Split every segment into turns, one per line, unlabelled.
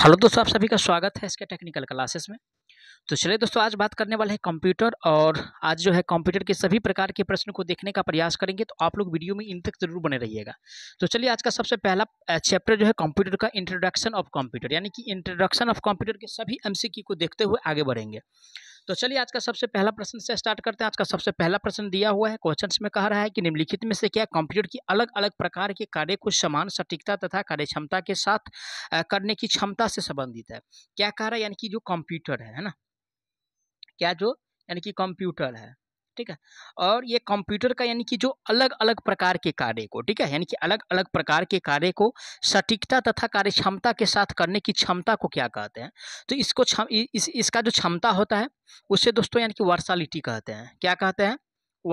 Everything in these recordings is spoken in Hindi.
हेलो दोस्तों आप सभी का स्वागत है इसके टेक्निकल क्लासेस में तो चलिए दोस्तों आज बात करने वाले हैं कंप्यूटर और आज जो है कंप्यूटर के सभी प्रकार के प्रश्न को देखने का प्रयास करेंगे तो आप लोग वीडियो में इन तक जरूर बने रहिएगा तो चलिए आज का सबसे पहला चैप्टर जो है कंप्यूटर का इंट्रोडक्शन ऑफ कंप्यूटर यानी कि इंट्रोडक्शन ऑफ कंप्यूटर के सभी एम को देखते हुए आगे बढ़ेंगे तो चलिए आज का सबसे पहला प्रश्न से स्टार्ट करते हैं आज का सबसे पहला प्रश्न दिया हुआ है क्वेश्चन में कह रहा है कि निम्नलिखित में से क्या कंप्यूटर की अलग अलग प्रकार के कार्य को समान सटीकता तथा कार्यक्षमता के साथ करने की क्षमता से संबंधित है क्या कह रहा है यानी कि जो कंप्यूटर है ना क्या जो यानी कि कंप्यूटर है ठीक है और ये कंप्यूटर का यानी कि जो अलग अलग प्रकार के कार्य को ठीक है यानी कि अलग अलग प्रकार के कार्य को सटीकता तथा कार्य क्षमता के साथ करने की क्षमता को क्या कहते हैं तो इसको क्षम इस, इसका जो क्षमता होता है उसे दोस्तों यानी कि वर्सालिटी कहते हैं क्या कहते हैं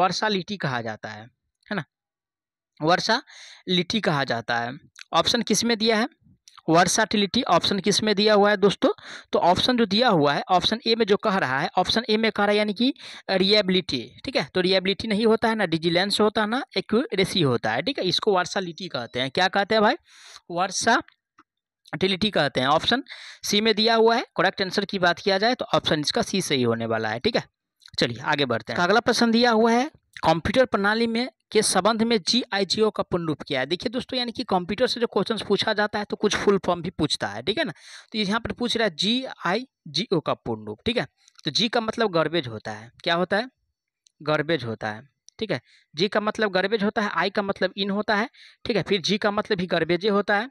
वर्सालिटी कहा जाता है है ना वर्षा लिटी कहा जाता है ऑप्शन किस में दिया है वर्साटिलिटी ऑप्शन किस में दिया हुआ है दोस्तों तो ऑप्शन जो दिया हुआ है ऑप्शन ए में जो कह रहा है ऑप्शन ए में कह रहा है यानी कि रिएबिलिटी ठीक है तो रिएबिलिटी नहीं होता है ना डिजिलेंस होता है ना एक्यूरेसी होता है ठीक है इसको वर्सालिटी कहते हैं क्या कहते हैं भाई वर्षा टिलिटी कहते हैं ऑप्शन सी में दिया हुआ है करेक्ट आंसर की बात किया जाए तो ऑप्शन इसका सी सही होने वाला है ठीक है चलिए आगे बढ़ते हैं अगला प्रश्न दिया हुआ है कंप्यूटर प्रणाली में के संबंध में जी आई जी ओ का पुनरूप किया है देखिए दोस्तों यानी कि कंप्यूटर से जो क्वेश्चन पूछा जाता है तो कुछ फुल फॉर्म भी पूछता है ठीक है ना तो यहाँ पर पूछ रहा है जी आई जी ओ का पूर्णरूप ठीक है तो जी का मतलब गर्बेज होता है क्या होता है गर्बेज होता है ठीक है जी का मतलब गर्बेज होता है आई का मतलब इन होता है ठीक है फिर जी का मतलब भी गर्बेजे होता है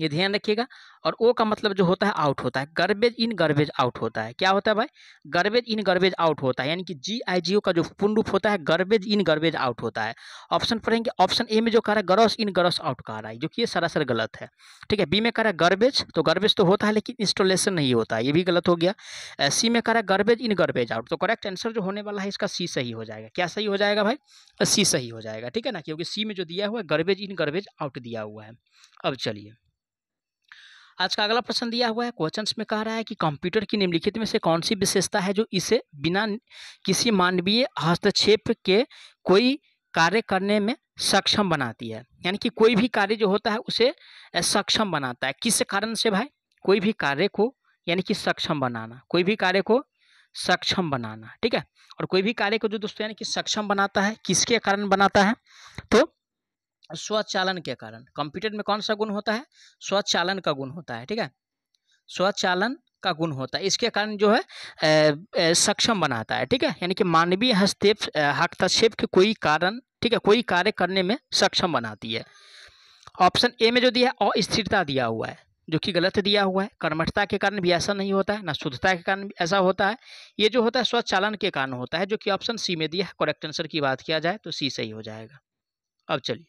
ये ध्यान रखिएगा और ओ का मतलब जो होता है आउट होता है गर्बेज इन गर्बेज आउट होता है क्या होता है भाई गर्बेज इन गर्बेज आउट होता है यानी कि जी आई जी ओ का जो पूर्ण रूप होता है गर्बेज इन गर्बेज आउट होता है ऑप्शन पढ़ेंगे ऑप्शन ए में जो कह रहा है गरस इन गरस आउट कह रहा है जो कि ये सरासर गलत है ठीक है बी में कह रहा है गर्बेज तो गर्बेज तो होता है लेकिन इंस्टॉलेशन नहीं होता है ये भी गलत हो गया सी में कह रहा है गर्बेज इन गर्बेज आउट तो करेक्ट आंसर जो होने वाला है इसका सी सही हो जाएगा क्या सही हो जाएगा भाई सी सही हो जाएगा ठीक है ना क्योंकि सी में जो दिया हुआ है गर्बेज इन गर्बेज आउट दिया हुआ है अब चलिए आज का अगला प्रश्न दिया हुआ है क्वेश्चन में कह रहा है कि कंप्यूटर की निम्नलिखित में से कौन सी विशेषता है जो इसे बिना किसी मानवीय हस्तक्षेप के कोई कार्य करने में सक्षम बनाती है यानी कि कोई भी कार्य जो होता है उसे सक्षम बनाता है किस कारण से भाई कोई भी कार्य को यानी कि सक्षम बनाना कोई भी कार्य को सक्षम बनाना ठीक है और कोई भी कार्य को जो दोस्तों यानी कि सक्षम बनाता है किसके कारण बनाता है तो स्वचालन के कारण कंप्यूटर में कौन सा गुण होता है स्वचालन का गुण होता है ठीक है स्वचालन का गुण होता है इसके कारण जो है ए, ए, सक्षम बनाता है ठीक है यानी कि मानवीय हस्तक्षेप हस्तक्षेप के कोई कारण ठीक है कोई कार्य करने में सक्षम बनाती है ऑप्शन ए में जो दिया है अस्थिरता दिया हुआ है जो कि गलत दिया हुआ है कर्मठता के कारण भी ऐसा नहीं होता है ना शुद्धता के कारण ऐसा होता है ये जो होता है स्वचालन के कारण होता है जो कि ऑप्शन सी में दिया है करेक्ट आंसर की बात किया जाए तो सी सही हो जाएगा अब चलिए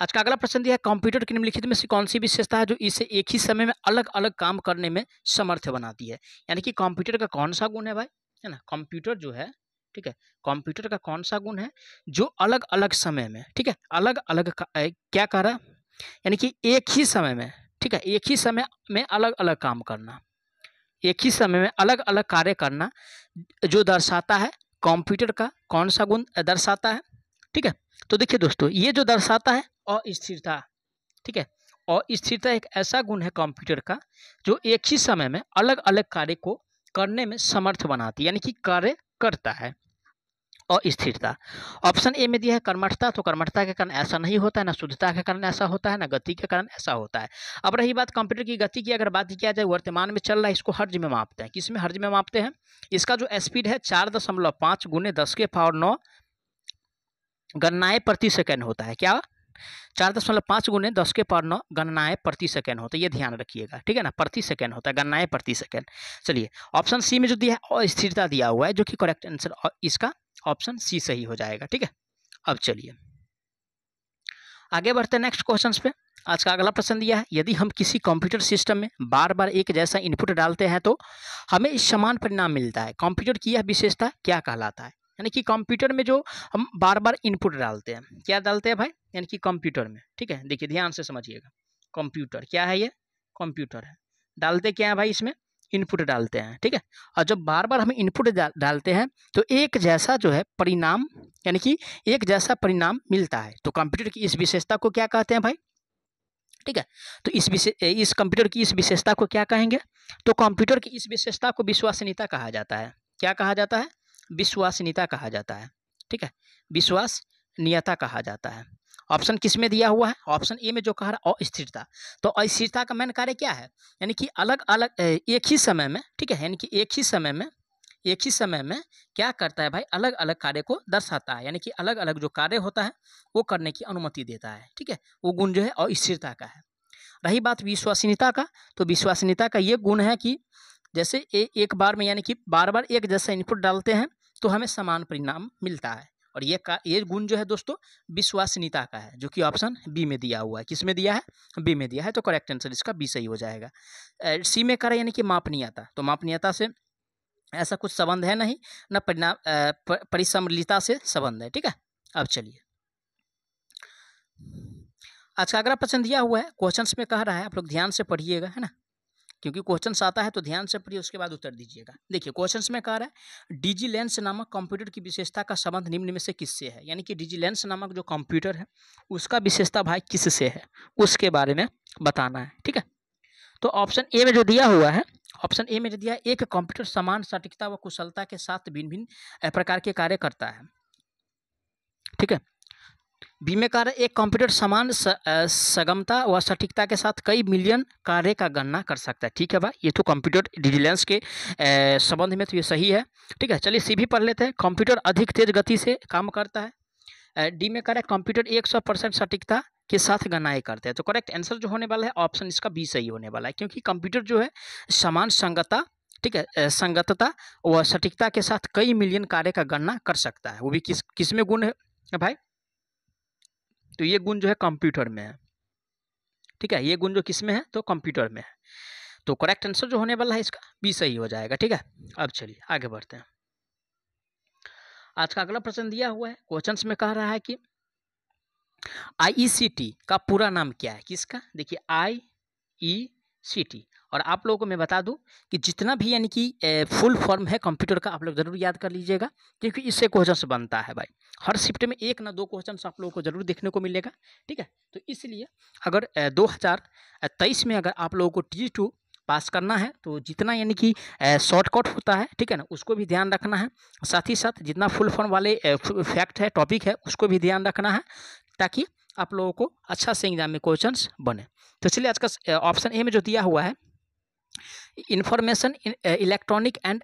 आज का अगला प्रश्न दिया है कंप्यूटर की निम्नलिखित में से कौन सी विशेषता है जो इसे एक ही समय में अलग अलग काम करने में समर्थ बनाती है यानी कि कंप्यूटर का कौन सा गुण है भाई है ना कंप्यूटर जो है ठीक है कंप्यूटर का कौन सा गुण है जो अलग अलग समय में ठीक है अलग अलग क्या कर रहा यानी कि एक ही समय में ठीक है एक ही समय में अलग अलग काम करना एक ही समय में अलग अलग कार्य करना जो दर्शाता है कंप्यूटर का कौन सा गुण दर्शाता है ठीक है तो देखिए दोस्तों ये जो दर्शाता है अस्थिरता ठीक है अस्थिरता एक ऐसा गुण है कंप्यूटर का जो एक ही समय में अलग अलग कार्य को करने में समर्थ बनाती है यानी कि कार्य करता है अस्थिरता ऑप्शन ए में दिया है कर्मठता तो कर्मठता के कारण ऐसा नहीं होता है ना शुद्धता के कारण ऐसा होता है ना गति के कारण ऐसा होता है अब रही बात कंप्यूटर की गति की अगर बात किया जाए वर्तमान में चल रहा है इसको हर्ज में मापते हैं किस में हर्ज में मापते हैं इसका जो स्पीड है चार दशमलव पाँच गुने दस के पावर नौ गन्नाएँ प्रति सेकेंड होता है क्या चार दशमलव पाँच गुने दस के पार नौ गणनाएँ प्रति सेकेंड होता है ये ध्यान रखिएगा ठीक है ना प्रति सेकेंड होता है गणनाएँ प्रति सेकेंड चलिए ऑप्शन सी में जो दिया है अस्थिरता दिया हुआ है जो कि करेक्ट आंसर इसका ऑप्शन सी सही हो जाएगा ठीक है अब चलिए आगे बढ़ते हैं नेक्स्ट क्वेश्चन पे आज का अगला प्रश्न दिया है यदि हम किसी कंप्यूटर सिस्टम में बार बार एक जैसा इनपुट डालते हैं तो हमें समान परिणाम मिलता है कंप्यूटर की यह विशेषता क्या कहलाता है यानी कि कंप्यूटर में जो हम बार बार इनपुट डालते हैं क्या डालते हैं भाई यानी कि कंप्यूटर में ठीक है देखिए ध्यान से समझिएगा कंप्यूटर क्या है ये कंप्यूटर है डालते क्या है भाई इसमें इनपुट डालते हैं ठीक है और जब बार बार हम इनपुट डालते हैं तो एक जैसा जो है परिणाम यानी कि एक जैसा परिणाम मिलता है तो कंप्यूटर की इस विशेषता को क्या कहते हैं भाई ठीक है तो इस विशेष इस कंप्यूटर की इस विशेषता को क्या कहेंगे तो कंप्यूटर की इस विशेषता को विश्वसनीयता कहा जाता है क्या कहा जाता है विश्वसनीयता कहा जाता है ठीक है विश्वसनीयता कहा जाता है ऑप्शन किस में दिया हुआ है ऑप्शन ए में जो कह रहा है अस्थिरता तो अस्थिरता का मैंने कार्य क्या है यानी कि अलग अलग एक ही समय में ठीक है यानी कि एक ही समय में एक ही समय में क्या करता है भाई अलग अलग कार्य को दर्शाता है यानी कि अलग अलग जो कार्य होता है वो करने की अनुमति देता है ठीक है वो गुण जो है अस्थिरता का है रही बात विश्वसनीयता का तो विश्वसनीयता का ये गुण है कि जैसे ए, एक बार में यानी कि बार बार एक जैसा इनपुट डालते हैं तो हमें समान परिणाम मिलता है और ये का ये गुण जो है दोस्तों विश्वसनीयता का है जो कि ऑप्शन बी में दिया हुआ है किस में दिया है बी में दिया है तो करेक्ट आंसर इसका बी सही हो जाएगा सी में करा यानी कि मापनीयता तो मापनीयता से ऐसा कुछ संबंध है नहीं ना परिणाम परिसमलिता से संबंध है ठीक है अब चलिए आज का अगला प्रश्न दिया हुआ है क्वेश्चंस में कह रहा है आप लोग ध्यान से पढ़िएगा है ना क्योंकि क्वेश्चन आता है तो ध्यान से पढ़िए उसके बाद उत्तर दीजिएगा देखिए क्वेश्चन में कह रहा है डिजी लेंस नामक कंप्यूटर की विशेषता का संबंध निम्न में से किससे है यानी कि डिजी लेंस नामक जो कंप्यूटर है उसका विशेषता भाई किससे है उसके बारे में बताना है ठीक है तो ऑप्शन ए में जो दिया हुआ है ऑप्शन ए में जो दिया एक कंप्यूटर समान सटीकता व कुशलता के साथ भिन्न भिन्न प्रकार के कार्य करता है ठीक है बीमे कार्य एक कंप्यूटर समान स, सगमता व सटीकता के साथ कई मिलियन कार्य का गणना कर सकता है ठीक है भाई ये तो कंप्यूटर डिजिलेंस के संबंध में तो ये सही है ठीक है चलिए सी भी पढ़ लेते हैं कंप्यूटर अधिक तेज गति से काम करता है डी में कार्य कंप्यूटर एक सौ परसेंट सटीकता के साथ गणनाएँ करते हैं तो करेक्ट आंसर जो होने वाला है ऑप्शन इसका बी सही होने वाला है क्योंकि कंप्यूटर जो है समान संगता ठीक है संगतता व सटीकता के साथ कई मिलियन कार्य का गणना कर सकता है वो भी किस किस में गुण है भाई तो ये गुण जो है कंप्यूटर में है ठीक है ये गुण जो किस में है तो कंप्यूटर में है तो करेक्ट आंसर जो होने वाला है इसका बी सही हो जाएगा ठीक है अब चलिए आगे बढ़ते हैं आज का अगला प्रश्न दिया हुआ है क्वेश्चन में कह रहा है कि आईईसीटी e का पूरा नाम क्या है किसका देखिए आई ई e सिटी और आप लोगों को मैं बता दूं कि जितना भी यानी कि फुल फॉर्म है कंप्यूटर का आप लोग ज़रूर याद कर लीजिएगा क्योंकि इससे क्वेश्चन बनता है भाई हर शिफ्ट में एक ना दो क्वेश्चन आप लोगों को ज़रूर देखने को मिलेगा ठीक है तो इसलिए अगर दो में अगर आप लोगों को टी टू पास करना है तो जितना यानी कि शॉर्टकट होता है ठीक है ना उसको भी ध्यान रखना है साथ ही साथ जितना फुल फॉर्म वाले फैक्ट है टॉपिक है उसको भी ध्यान रखना है ताकि आप लोगों को अच्छा से एग्जाम में क्वेश्चन बने तो इसलिए आज का ऑप्शन ए में जो दिया हुआ है information electronic and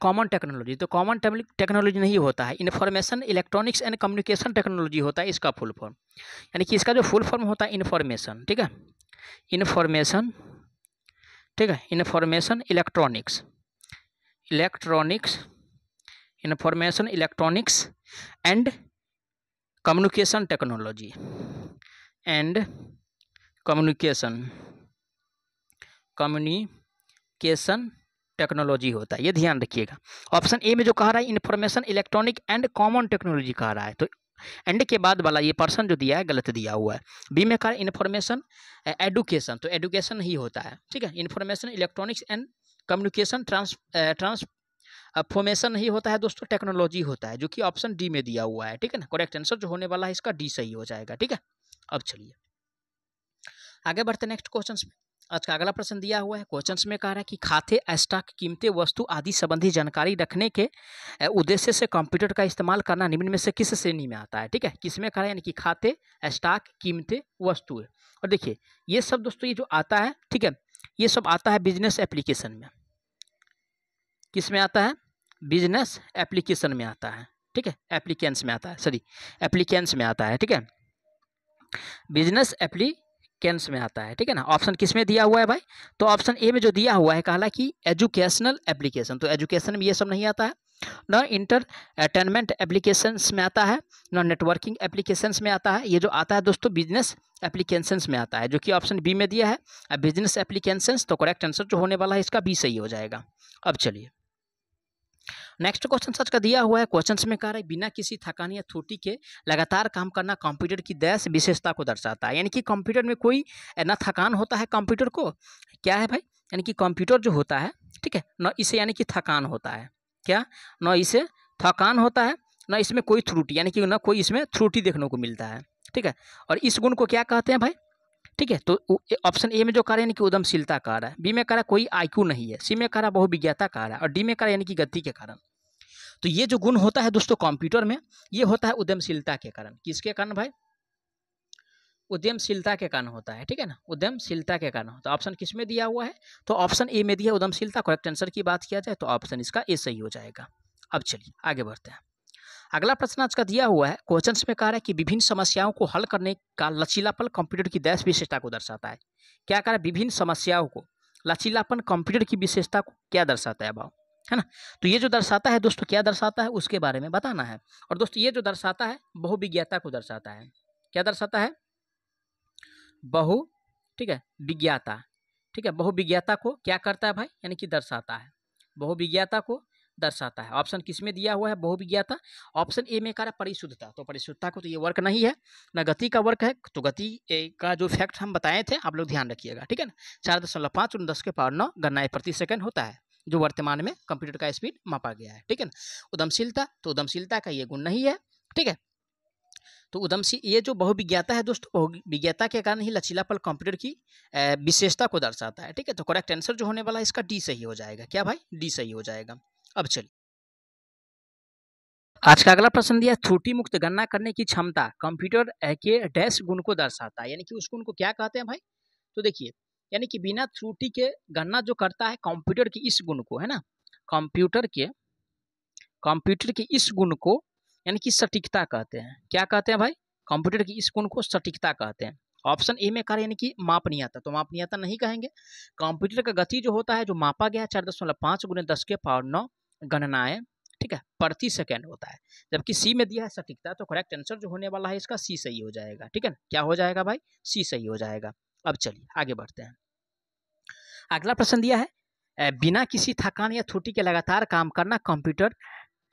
common technology तो कॉमन टेक्नोलॉजी नहीं होता है information electronics and communication technology होता है इसका फुल फॉर्म यानी कि इसका जो फुल फॉर्म होता है इन्फॉर्मेशन ठीक है इन्फॉर्मेशन ठीक है information electronics electronics information electronics and communication technology and communication communication technology होता है ये ध्यान रखिएगा ऑप्शन ए में जो कह रहा है information electronic and common technology कह रहा है तो एंड के बाद वाला ये पर्सन जो दिया है गलत दिया हुआ है बी में कहा इन्फॉर्मेशन एडुकेशन तो एडुकेशन ही होता है ठीक है information electronics and communication trans transformation नहीं होता है दोस्तों टेक्नोलॉजी होता है जो कि ऑप्शन डी में दिया हुआ है ठीक है ना करेक्ट आंसर जो होने वाला है इसका डी सही हो जाएगा ठीक है अब चलिए आगे बढ़ते नेक्स्ट क्वेश्चन में आज का अगला प्रश्न दिया हुआ है क्वेश्चन में कह रहा है कि खाते स्टॉक कीमतें वस्तु आदि संबंधी जानकारी रखने के उद्देश्य से कंप्यूटर का इस्तेमाल करना निम्न में से किस श्रेणी में आता है ठीक है किसमें कह रहा है यानी कि खाते स्टॉक कीमतें वस्तु और देखिए ये सब दोस्तों ये जो आता है ठीक है ये सब आता है बिजनेस एप्लीकेशन में किस में आता है बिजनेस एप्लीकेशन में आता है ठीक है एप्लीकेंस में आता है सॉरी एप्लीकेंस में आता है ठीक है बिजनेस एप्लीकेंस में आता है ठीक है ना ऑप्शन किस में दिया हुआ है भाई तो ऑप्शन ए में जो दिया हुआ है कहला कि एजुकेशनल एप्लीकेशन तो एजुकेशन में ये सब नहीं आता है न इंटरटेनमेंट एप्लीकेशंस में आता है न नेटवर्किंग एप्लीकेशंस में आता है ये जो आता है दोस्तों बिजनेस एप्लीकेशंस में आता है जो कि ऑप्शन बी में दिया है बिजनेस एप्लीकेशंस तो करेक्ट आंसर जो होने वाला है इसका बी सही हो जाएगा अब चलिए नेक्स्ट क्वेश्चन सच का दिया हुआ है क्वेश्चन में कह रहा है बिना किसी थकान या थोटी के लगातार काम करना कंप्यूटर की दैस विशेषता को दर्शाता है यानी कि कंप्यूटर में कोई ना थकान होता है कंप्यूटर को क्या है भाई यानी कि कंप्यूटर जो होता है ठीक है न इसे यानी कि थकान होता है क्या न इसे थकान होता है न इसमें कोई थ्रुटी यानी कि न कोई इसमें थ्रुटी देखने को मिलता है ठीक है और इस गुण को क्या कहते हैं भाई ठीक है तो ऑप्शन ए में जो कह यानी कि उद्यमशीलता कह रहा है बी में कह रहा कोई आईक्यू नहीं है सी में कह रहा बहुविज्ञता कह रहा है और डी में कह रहा यानी कि गति के कारण तो ये जो गुण होता है दोस्तों कंप्यूटर में ये होता है उद्यमशीलता के कारण किसके कारण भाई उद्यमशीलता के कारण होता है ठीक है ना उद्यमशीलता के कारण होता है ऑप्शन किस में दिया हुआ है तो ऑप्शन ए में दिया उद्यमशीलता करेक्ट आंसर की बात किया जाए तो ऑप्शन इसका ए सही हो जाएगा अब चलिए आगे बढ़ते हैं अगला प्रश्न आज का दिया हुआ है क्वेश्चन में कहा है कि विभिन्न समस्याओं को हल करने का लचीलापन कंप्यूटर की दैश विशेषता को दर्शाता है क्या कह रहा है विभिन्न समस्याओं को लचीलापन कंप्यूटर की विशेषता को क्या दर्शाता है भाव है ना तो ये जो दर्शाता है दोस्तों क्या दर्शाता है उसके बारे में बताना है और दोस्तों ये जो दर्शाता है बहुविज्ञाता को दर्शाता है क्या दर्शाता है बहु ठीक है विज्ञाता ठीक है बहुविज्ञाता को क्या करता है भाई यानी कि दर्शाता है बहुविज्ञाता को दर्शाता है ऑप्शन किस में दिया हुआ है बहुविज्ञाता ऑप्शन ए में कह रहा है परिशुद्धता तो परिशुद्धता को तो ये वर्क नहीं है न गति का वर्क है तो गति का जो फैक्ट हम बताए थे आप लोग ध्यान रखिएगा ठीक है ना चार दशमलव पाँच उन दस के पावर नौ गन्नाएँ प्रति सेकंड होता है जो वर्तमान में कंप्यूटर का स्पीड मापा गया है ठीक है ना उदमशीलता तो उदमशीलता का ये गुण नहीं है ठीक है तो उद्यमशील ये जो बहुविज्ञाता है दोस्तों बहुविज्ञाता के कारण ही लचीलापन कंप्यूटर की विशेषता को दर्शाता है ठीक है तो करेक्ट आंसर जो होने वाला है इसका डी सही हो जाएगा क्या भाई डी सही हो जाएगा अब चलिए आज का अगला प्रश्न दिया त्रुटि मुक्त गणना करने की क्षमता कंप्यूटर के डैश गुण को दर्शाता है यानी कि उस गुण को क्या कहते हैं भाई तो देखिए यानी कि बिना त्रुटि के गणना जो करता है कंप्यूटर के इस गुण को है ना कंप्यूटर के कंप्यूटर के इस गुण को यानी कि सटीकता कहते हैं क्या कहते हैं भाई कंप्यूटर के इस गुण को सटीकता कहते हैं ऑप्शन ए में कह रहे यानी कि मापनीयता तो मापनीयता नहीं कहेंगे कंप्यूटर का गति जो होता है जो मापा गया है चार दशमलव पाँच गुण दस के पावर नौ गणनाएं ठीक है प्रति सेकेंड होता है जबकि सी में दिया है सटीकता तो करेक्ट आंसर जो होने वाला है इसका सी सही हो जाएगा ठीक है ना क्या हो जाएगा भाई सी सही हो जाएगा अब चलिए आगे बढ़ते हैं अगला प्रश्न दिया है बिना किसी थकान या थोटी के लगातार काम करना कंप्यूटर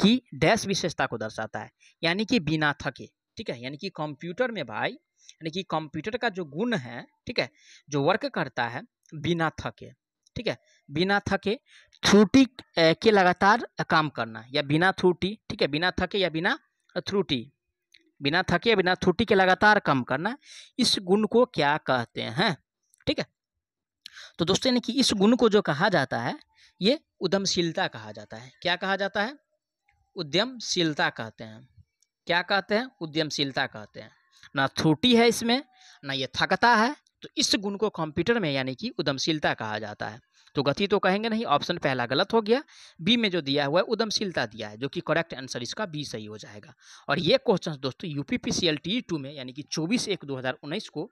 की डैश विशेषता को दर्शाता है यानी कि बिना थके ठीक है यानी कि कंप्यूटर में भाई यानी कि कंप्यूटर का जो गुण है ठीक है जो वर्क करता है बिना थके ठीक है बिना थके त्रुटि के लगातार काम करना या बिना त्रुटि ठीक है बिना थके या बिना त्रुटि बिना थके या बिना त्रुटि के लगातार काम करना इस गुण को क्या कहते हैं ठीक है तो दोस्तों यानी कि इस गुण को जो कहा जाता है ये उद्यमशीलता कहा जाता है क्या कहा जाता है उद्यमशीलता कहते हैं क्या कहते हैं उद्यमशीलता कहते हैं ना त्रुटि है इसमें ना ये थकता है तो इस गुण को कंप्यूटर में यानी कि उदमशीलता कहा जाता है तो गति तो कहेंगे नहीं ऑप्शन पहला गलत हो गया बी में जो दिया हुआ है उदमशीलता दिया है जो कि करेक्ट आंसर इसका बी सही हो जाएगा और ये क्वेश्चन दोस्तों यूपीपीसीएल टी टू में यानी कि चौबीस एक दो हज़ार उन्नीस को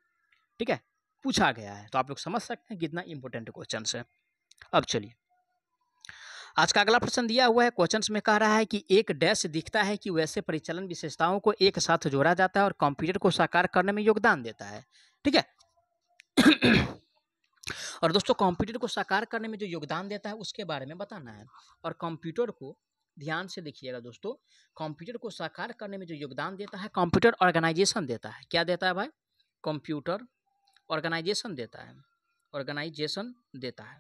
ठीक है पूछा गया है तो आप लोग समझ सकते हैं कितना इंपॉर्टेंट क्वेश्चन है अब चलिए आज का अगला प्रश्न दिया हुआ है क्वेश्चन में कह रहा है कि एक डैश दिखता है कि वैसे परिचालन विशेषताओं को एक साथ जोड़ा जाता है और कंप्यूटर को साकार करने में योगदान देता है ठीक है और दोस्तों कंप्यूटर को साकार करने में जो योगदान देता है उसके बारे में बताना है और कंप्यूटर को ध्यान से देखिएगा दोस्तों कंप्यूटर को साकार करने में जो योगदान देता है कंप्यूटर ऑर्गेनाइजेशन देता है क्या देता है भाई कंप्यूटर ऑर्गेनाइजेशन देता है ऑर्गेनाइजेशन देता है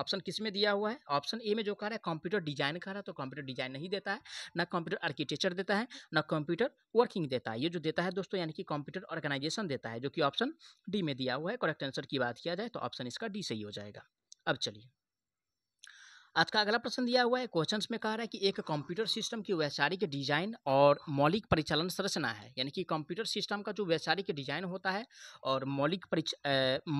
ऑप्शन किस में दिया हुआ है ऑप्शन ए में जो कह रहा है कंप्यूटर डिजाइन कह रहा है तो कंप्यूटर डिजाइन नहीं देता है ना कंप्यूटर आर्किटेक्चर देता है ना कंप्यूटर वर्किंग देता है ये जो देता है दोस्तों यानी कि कंप्यूटर ऑर्गेनाइजेशन देता है जो कि ऑप्शन डी में दिया हुआ है करेक्ट आंसर की बात किया जाए तो ऑप्शन इसका डी सही हो जाएगा अब चलिए आज का अगला प्रश्न दिया हुआ है क्वेश्चंस में कह रहा है कि एक कंप्यूटर सिस्टम की वैचारिक डिजाइन और मौलिक परिचालन संरचना है यानी कि कंप्यूटर सिस्टम का जो वैचारिक डिजाइन होता है और मौलिक परिच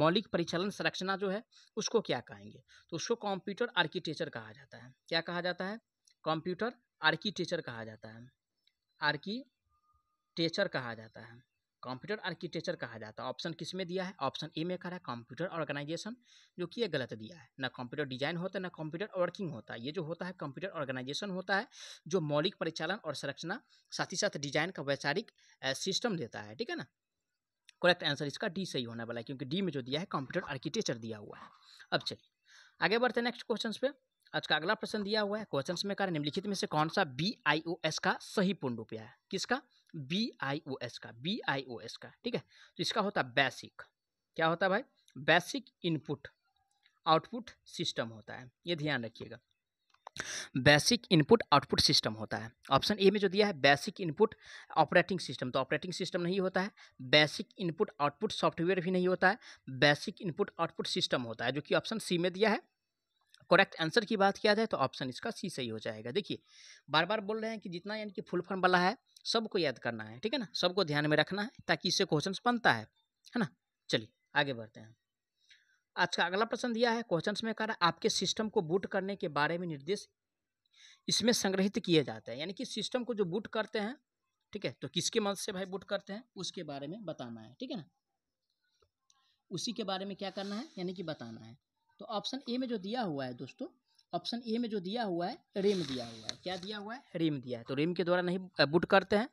मौलिक परिचालन संरचना जो है उसको क्या कहेंगे तो उसको कंप्यूटर आर्किटेक्चर कहा जाता है क्या कहा जाता है कंप्यूटर आर्किटेक्चर कहा जाता है आर्किटेक्चर कहा जाता है कंप्यूटर आर्किटेक्चर कहा जाता है ऑप्शन किस में दिया है ऑप्शन ए में कह रहा है कंप्यूटर ऑर्गेनाइजेशन जो कि ये गलत दिया है ना कंप्यूटर डिजाइन होता है ना कंप्यूटर वर्किंग होता है ये जो होता है कंप्यूटर ऑर्गेनाइजेशन होता है जो मौलिक परिचालन और संरचना साथ ही साथ डिजाइन का वैचारिक सिस्टम देता है ठीक है ना करेक्ट आंसर इसका डी सही होने वाला है क्योंकि डी में जो दिया है कंप्यूटर आर्किटेक्चर दिया हुआ है अब चलिए आगे बढ़ते हैं नेक्स्ट क्वेश्चन पे आज का अगला प्रश्न दिया हुआ है क्वेश्चन में कहा निम्नलिखित में से कौन सा बी आई ओ एस का सही पूर्ण रूप है किसका बी आई ओ एस का बी आई ओ एस का ठीक है तो इसका होता है बेसिक क्या होता है भाई बेसिक इनपुट आउटपुट सिस्टम होता है ये ध्यान रखिएगा बेसिक इनपुट आउटपुट सिस्टम होता है ऑप्शन ए में जो दिया है बेसिक इनपुट ऑपरेटिंग सिस्टम तो ऑपरेटिंग सिस्टम नहीं होता है बेसिक इनपुट आउटपुट सॉफ्टवेयर भी नहीं होता है बेसिक इनपुट आउटपुट सिस्टम होता है जो कि ऑप्शन सी में दिया है करेक्ट आंसर की बात किया जाए तो ऑप्शन इसका सी सही हो जाएगा देखिए बार बार बोल रहे हैं कि जितना यानी कि फुल फॉर्म वाला है सबको याद करना है ठीक है ना सबको ध्यान में रखना है ताकि इससे क्वेश्चन बनता है है ना चलिए आगे बढ़ते हैं अच्छा अगला प्रश्न दिया है क्वेश्चन में कह रहा है आपके सिस्टम को बूट करने के बारे में निर्देश इसमें संग्रहित किए जाते हैं यानी कि सिस्टम को जो बूट करते हैं ठीक है तो किसके मदद से भाई बूट करते हैं उसके बारे में बताना है ठीक है ना उसी के बारे में क्या करना है यानी कि बताना है तो ऑप्शन ए में जो दिया हुआ है दोस्तों ऑप्शन ए में जो दिया हुआ है रेम दिया हुआ है क्या दिया हुआ है रेम दिया है तो रेम के द्वारा नहीं बूट करते हैं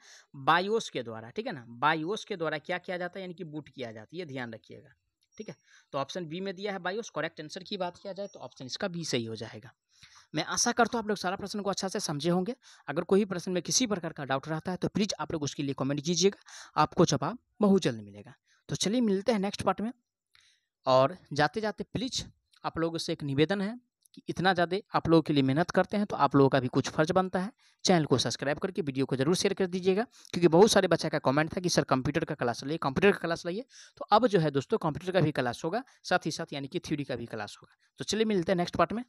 बायोस के द्वारा ठीक है ना बायोस के द्वारा क्या किया जाता है यानी कि बूट किया जाता है ये ध्यान रखिएगा ठीक है तो ऑप्शन बी में दिया है बायोस करेक्ट आंसर की बात किया जाए तो ऑप्शन इसका बी सही हो जाएगा मैं आशा करता हूँ आप लोग सारा प्रश्न को अच्छा से समझे होंगे अगर कोई प्रश्न में किसी प्रकार का डाउट रहता है तो प्लीज़ आप लोग उसके लिए कॉमेंट कीजिएगा आपको जवाब बहुत जल्द मिलेगा तो चलिए मिलते हैं नेक्स्ट पार्ट में और जाते जाते प्लीज़ आप लोगों से एक निवेदन है कि इतना ज़्यादा आप लोगों के लिए मेहनत करते हैं तो आप लोगों का भी कुछ फर्ज बनता है चैनल को सब्सक्राइब करके वीडियो को जरूर शेयर कर दीजिएगा क्योंकि बहुत सारे बच्चा का कमेंट था कि सर कंप्यूटर का क्लास लिए कंप्यूटर का क्लास लाइए तो अब जो है दोस्तों कंप्यूटर का भी क्लास होगा साथ ही साथ यानी कि थ्योरी का भी क्लास होगा तो चलिए मिलते हैं नेक्स्ट पार्ट में